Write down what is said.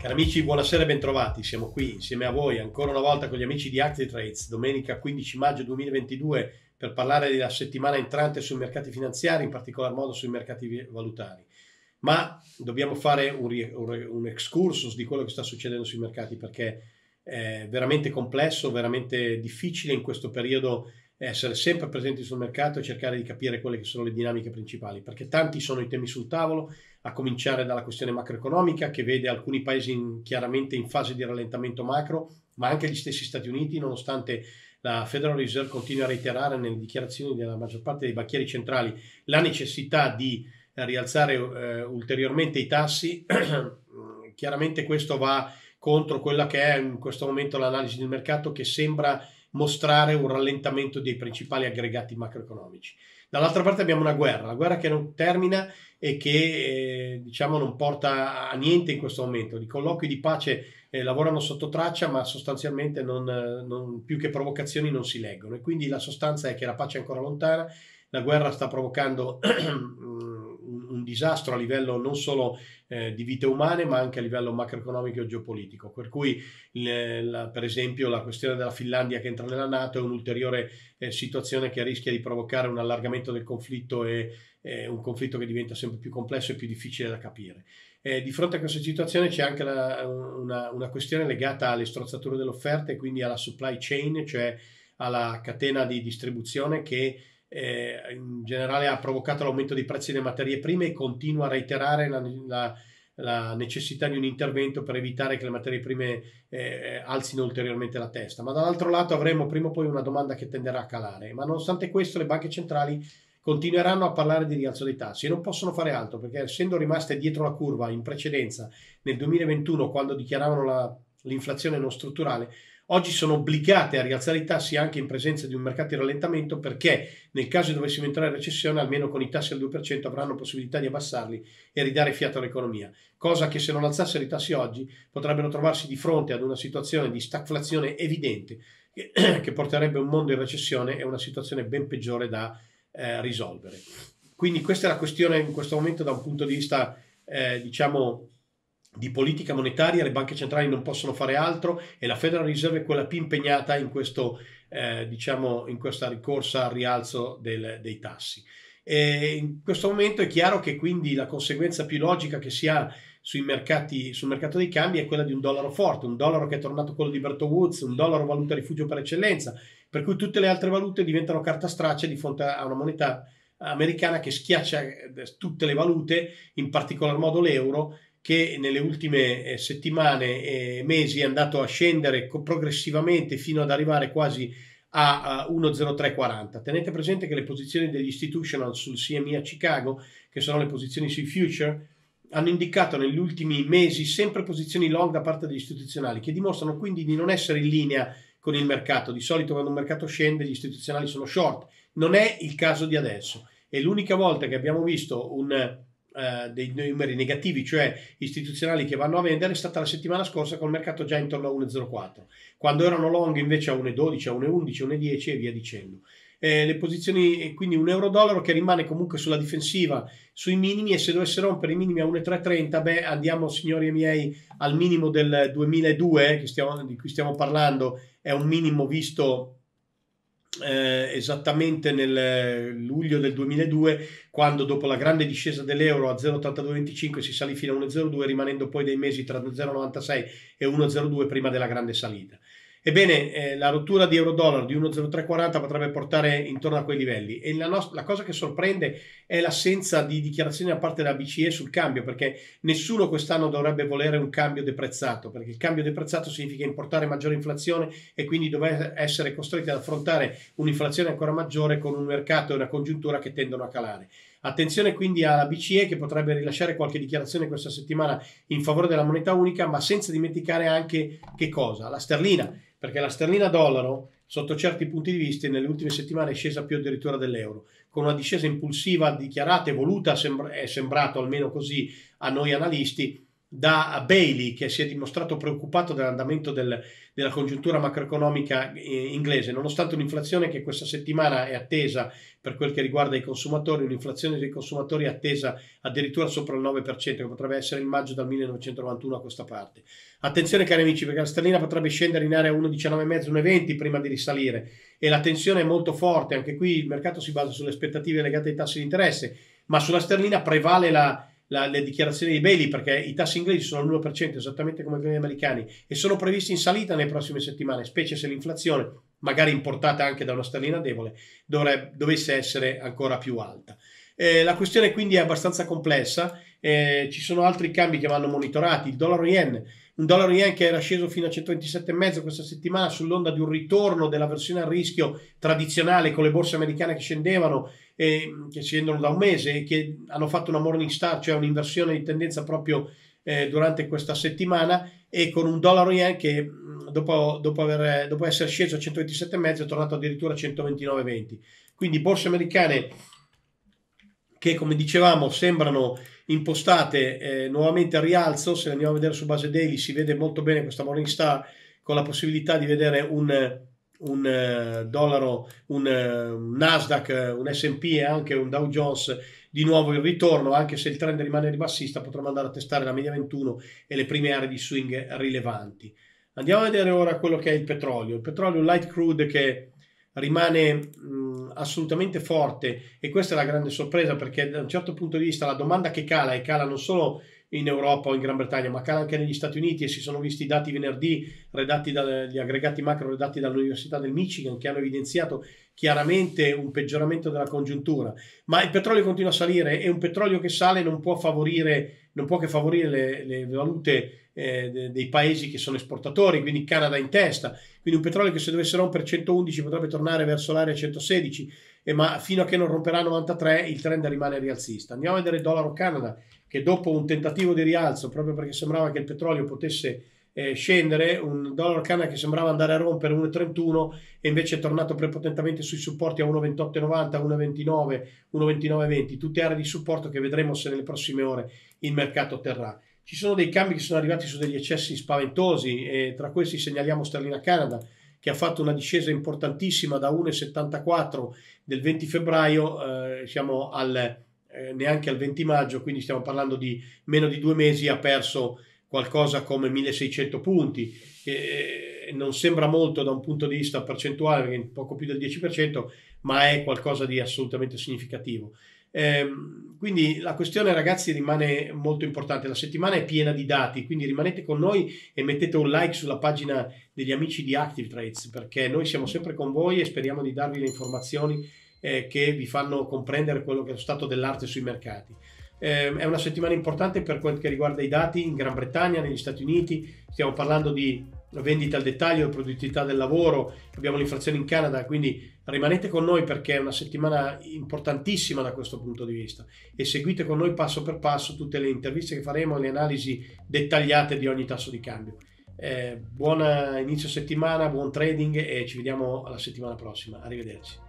Cari amici, buonasera e bentrovati. Siamo qui insieme a voi ancora una volta con gli amici di ActiTrades, domenica 15 maggio 2022 per parlare della settimana entrante sui mercati finanziari, in particolar modo sui mercati valutari. Ma dobbiamo fare un, un, un excursus di quello che sta succedendo sui mercati perché è veramente complesso, veramente difficile in questo periodo essere sempre presenti sul mercato e cercare di capire quelle che sono le dinamiche principali, perché tanti sono i temi sul tavolo a cominciare dalla questione macroeconomica che vede alcuni paesi in, chiaramente in fase di rallentamento macro, ma anche gli stessi Stati Uniti, nonostante la Federal Reserve continui a reiterare nelle dichiarazioni della maggior parte dei banchieri centrali la necessità di eh, rialzare eh, ulteriormente i tassi, chiaramente questo va contro quella che è in questo momento l'analisi del mercato che sembra mostrare un rallentamento dei principali aggregati macroeconomici. Dall'altra parte abbiamo una guerra, la guerra che non termina e che eh, diciamo non porta a niente in questo momento. I colloqui di pace eh, lavorano sotto traccia, ma sostanzialmente non, non, più che provocazioni non si leggono. E quindi la sostanza è che la pace è ancora lontana, la guerra sta provocando mm, disastro a livello non solo eh, di vite umane ma anche a livello macroeconomico e geopolitico. Per cui le, la, per esempio la questione della Finlandia che entra nella Nato è un'ulteriore eh, situazione che rischia di provocare un allargamento del conflitto e eh, un conflitto che diventa sempre più complesso e più difficile da capire. Eh, di fronte a questa situazione c'è anche la, una, una, questione legata alle strozzature dell'offerta e quindi alla supply chain, cioè alla catena di distribuzione che eh, in generale ha provocato l'aumento dei prezzi delle materie prime e continua a reiterare la, la, la necessità di un intervento per evitare che le materie prime eh, alzino ulteriormente la testa. Ma dall'altro lato avremo prima o poi una domanda che tenderà a calare. Ma nonostante questo le banche centrali continueranno a parlare di rialzo dei tassi e non possono fare altro perché essendo rimaste dietro la curva in precedenza nel 2021 quando dichiaravano la l'inflazione non strutturale, oggi sono obbligate a rialzare i tassi anche in presenza di un mercato in rallentamento perché nel caso dovessimo entrare in recessione almeno con i tassi al 2% avranno possibilità di abbassarli e ridare fiato all'economia, cosa che se non alzassero i tassi oggi potrebbero trovarsi di fronte ad una situazione di stagflazione evidente che porterebbe un mondo in recessione e una situazione ben peggiore da eh, risolvere. Quindi questa è la questione in questo momento da un punto di vista eh, diciamo di politica monetaria, le banche centrali non possono fare altro e la Federal Reserve è quella più impegnata in, questo, eh, diciamo, in questa ricorsa al rialzo del, dei tassi. E in questo momento è chiaro che quindi la conseguenza più logica che si ha mercati, sul mercato dei cambi è quella di un dollaro forte, un dollaro che è tornato quello di Berto Woods, un dollaro valuta rifugio per eccellenza, per cui tutte le altre valute diventano carta straccia di fronte a una moneta americana che schiaccia eh, tutte le valute, in particolar modo l'euro, che nelle ultime eh, settimane e mesi è andato a scendere progressivamente fino ad arrivare quasi a 1,0340. Tenete presente che le posizioni degli institutional sul CME a Chicago, che sono le posizioni sui future, hanno indicato negli ultimi mesi sempre posizioni long da parte degli istituzionali, che dimostrano quindi di non essere in linea con il mercato. Di solito quando un mercato scende gli istituzionali sono short. Non è il caso di adesso. È l'unica volta che abbiamo visto un eh, dei numeri negativi, cioè istituzionali che vanno a vendere, è stata la settimana scorsa col mercato già intorno a 1,04, quando erano long invece a 1,12, a 1,11, a 1,10 e via dicendo. Eh, le posizioni, eh, quindi un euro-dollaro che rimane comunque sulla difensiva sui minimi e se dovesse rompere i minimi a 1,330, beh andiamo signori miei al minimo del 2002 eh, che stiamo, di cui stiamo parlando, è un minimo visto eh, esattamente nel luglio del 2002 quando dopo la grande discesa dell'euro a 0,8225 si salì fino a 1,02 rimanendo poi dei mesi tra 0,96 e 1,02 prima della grande salita. Ebbene, eh, la rottura di euro-dollaro di 1,0340 potrebbe portare intorno a quei livelli e la, no- la cosa che sorprende è l'assenza di dichiarazioni da parte della BCE sul cambio, perché nessuno quest'anno dovrebbe volere un cambio deprezzato, perché il cambio deprezzato significa importare maggiore inflazione e quindi dover essere costretti ad affrontare un'inflazione ancora maggiore con un mercato e una congiuntura che tendono a calare. Attenzione quindi alla BCE che potrebbe rilasciare qualche dichiarazione questa settimana in favore della moneta unica, ma senza dimenticare anche che cosa? La sterlina, perché la sterlina dollaro sotto certi punti di vista nelle ultime settimane è scesa più addirittura dell'euro, con una discesa impulsiva dichiarata e voluta, sembra, è sembrato almeno così a noi analisti, da Bailey, che si è dimostrato preoccupato dell'andamento del, della congiuntura macroeconomica eh, inglese, nonostante un'inflazione che questa settimana è attesa per quel che riguarda i consumatori, un'inflazione dei consumatori attesa addirittura sopra il 9%, che potrebbe essere il maggio dal 1991 a questa parte. Attenzione cari amici, perché la sterlina potrebbe scendere in area 1,19,5-1,20 prima di risalire e la tensione è molto forte, anche qui il mercato si basa sulle aspettative legate ai tassi di interesse, ma sulla sterlina prevale la la, le dichiarazioni di Bailey perché i tassi inglesi sono all'1% esattamente come quelli americani e sono previsti in salita nelle prossime settimane, specie se l'inflazione, magari importata anche da una sterlina debole, dovrebbe, dovesse essere ancora più alta. Eh, la questione quindi è abbastanza complessa, eh, ci sono altri cambi che vanno monitorati, il dollaro yen, un dollaro yen che era sceso fino a 127,5 questa settimana sull'onda di un ritorno della versione a rischio tradizionale con le borse americane che scendevano eh, che si vendono da un mese e che hanno fatto una morning star, cioè un'inversione di tendenza proprio eh, durante questa settimana e con un dollaro yen che mm, dopo, dopo, aver, dopo essere sceso a 127,5 è tornato addirittura a 129,20. Quindi borse americane che come dicevamo sembrano impostate eh, nuovamente a rialzo, se andiamo a vedere su base daily si vede molto bene questa morning star con la possibilità di vedere un un eh, dollaro, un eh, Nasdaq, eh, un SP e anche un Dow Jones di nuovo in ritorno, anche se il trend rimane ribassista, potremmo andare a testare la media 21 e le prime aree di swing rilevanti. Andiamo a vedere ora quello che è il petrolio. Il petrolio light crude che rimane mh, assolutamente forte e questa è la grande sorpresa perché da un certo punto di vista la domanda che cala e cala non solo in Europa o in Gran Bretagna, ma anche negli Stati Uniti e si sono visti i dati venerdì redatti dagli aggregati macro redatti dall'Università del Michigan che hanno evidenziato chiaramente un peggioramento della congiuntura, ma il petrolio continua a salire e un petrolio che sale non può, favorire, non può che favorire le, le valute eh, dei paesi che sono esportatori, quindi Canada in testa, quindi un petrolio che se dovesse rompere 111 potrebbe tornare verso l'area 116, eh, ma fino a che non romperà 93 il trend rimane rialzista. Andiamo a vedere dollaro Canada che dopo un tentativo di rialzo, proprio perché sembrava che il petrolio potesse eh, scendere, un dollaro canna che sembrava andare a rompere 1,31 e invece è tornato prepotentemente sui supporti a 1,2890, 1,29, 1,2920, tutte aree di supporto che vedremo se nelle prossime ore il mercato terrà. Ci sono dei cambi che sono arrivati su degli eccessi spaventosi e tra questi segnaliamo Sterlina Canada che ha fatto una discesa importantissima da 1,74 del 20 febbraio, eh, siamo al eh, neanche al 20 maggio, quindi stiamo parlando di meno di due mesi, ha perso qualcosa come 1600 punti, che eh, non sembra molto da un punto di vista percentuale, perché poco più del 10%, ma è qualcosa di assolutamente significativo. Eh, quindi la questione ragazzi rimane molto importante, la settimana è piena di dati, quindi rimanete con noi e mettete un like sulla pagina degli amici di ActiveTrades perché noi siamo sempre con voi e speriamo di darvi le informazioni eh, che vi fanno comprendere quello che è lo stato dell'arte sui mercati. Eh, è una settimana importante per quel che riguarda i dati in Gran Bretagna, negli Stati Uniti, stiamo parlando di vendita al dettaglio, produttività del lavoro, abbiamo l'inflazione in Canada, quindi rimanete con noi perché è una settimana importantissima da questo punto di vista e seguite con noi passo per passo tutte le interviste che faremo le analisi dettagliate di ogni tasso di cambio. Eh, buona inizio settimana, buon trading e ci vediamo alla settimana prossima. Arrivederci.